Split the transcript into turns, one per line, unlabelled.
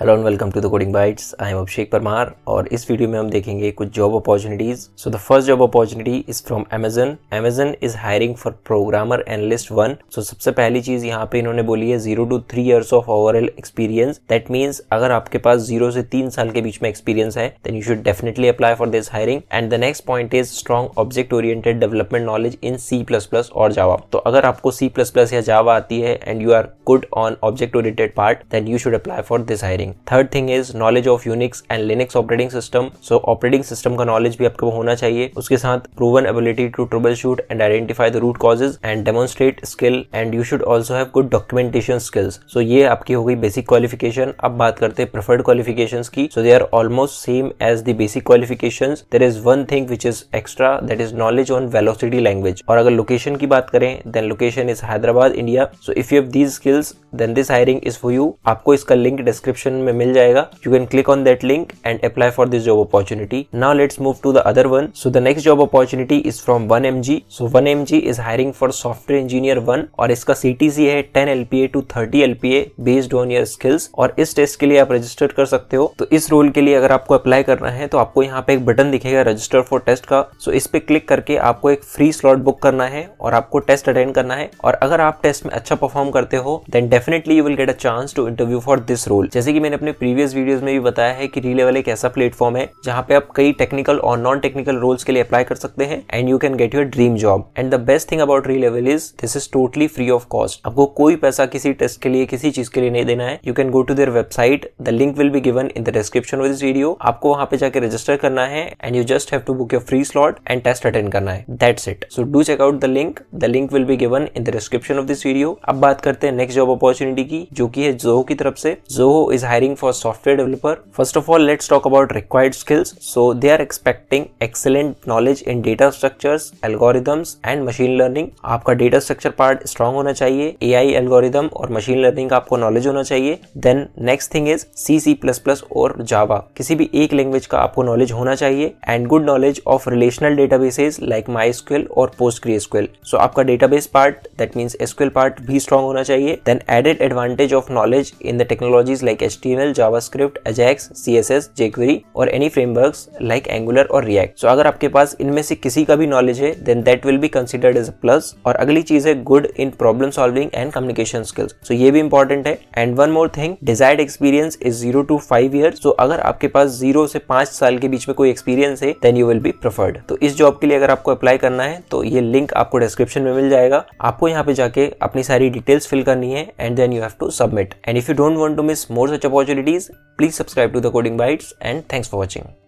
Hello and welcome to the coding bytes I am Abhishek Parmar और इस video में हम देखेंगे कुछ job opportunities so the first job opportunity is from Amazon Amazon is hiring for programmer analyst one so सबसे पहली चीज यहाँ पे इन्होंने बोली है zero to three years of overall experience that means अगर आपके पास जीरो से तीन साल के बीच में एक्सपीरियंस है then you should definitely apply for this hiring and the next point is strong object oriented development knowledge in C plus plus और Java तो अगर आपको सी प्लस प्लस या जावा आती है and you are good on object oriented part then you should apply for this hiring engineering third thing is knowledge of Unix and Linux operating system so operating system का knowledge भी आपको होना चाहिए उसके साथ proven ability to troubleshoot and identify the root causes and demonstrate skill and you should also have good documentation skills so ये आपकी हो गई बेसिक क्वालिफिकेशन अब बात करते हैं प्रेफर्ड क्वालिफिकेशन की so they are almost same as the basic qualification there is one thing which is extra that is knowledge on velocity language और अगर लोकेशन की बात करें then location is Hyderabad India so if you have these skills then this hiring is for you आपको इसका link description description में मिल जाएगा you can click on that link and apply for this job opportunity now let's move to the other one so the next job opportunity is from one M G so one M G is hiring for software engineer one और इसका CTC है ten LPA to thirty LPA based on your skills और इस test के लिए आप register कर सकते हो तो इस रोल के लिए अगर आपको अप्लाई करना है तो आपको यहाँ पे एक बटन दिखेगा रजिस्टर फॉर टेस्ट का सो so इस पे क्लिक करके आपको एक फ्री स्लॉट बुक करना है और आपको टेस्ट अटेंड करना है और अगर आप टेस्ट में अच्छा परफॉर्म करते हो then definitely you will get a chance to interview for this role जैसे कि मैंने अपने प्रीवियस वीडियोस में भी बताया है कि री लेवल एक ऐसा प्लेटफॉर्म है जहाँ पे आप कई टेक्निकल और नॉन टेक्निकल रोल्स के लिए अप्लाई कर सकते हैं and you can get your dream job and the best thing about Relevel is this is totally free of cost आपको कोई पैसा किसी टेस्ट के लिए किसी चीज के लिए नहीं देना है you can go to their website the link will be given in the description of this video आपको वहां पे जाकर रजिस्टर करना है and you just have to book your free slot and test attend करना है that's it so do check out the link the link will be given in the description of this video अब बात करते हैं next job opportunity की जो की है जोहो की तरफ से Zoho is hiring for software developer. First of all, let's talk about required skills. So they are expecting excellent knowledge in data structures, algorithms and machine learning. आपका data structure part strong होना चाहिए AI algorithm और machine learning का आपको knowledge होना चाहिए Then next thing is C, C++ और Java. किसी भी एक language का आपको knowledge होना चाहिए and good knowledge of relational databases like MySQL और PostgreSQL. So आपका database part that means SQL part भी strong होना चाहिए Then added advantage of knowledge in the technologies like HTML HTML, JavaScript, Ajax, CSS, jQuery और any frameworks like Angular और React. So अगर आपके पास इनमें से किसी का भी knowledge है then that will be considered as a plus. और अगली चीज है good in problem solving and communication skills. So ये भी important है. And one more thing, desired experience is 0 to 5 years. So अगर आपके पास 0 से 5 साल के बीच में कोई experience है then you will be preferred. तो इस job के लिए अगर आपको apply करना है तो ये link आपको description में मिल जाएगा आपको यहाँ पे जाके अपनी सारी details fill करनी है and then you have to submit. And if you don't want to miss more such opportunities. Please subscribe to the Coding Bytes and thanks for watching.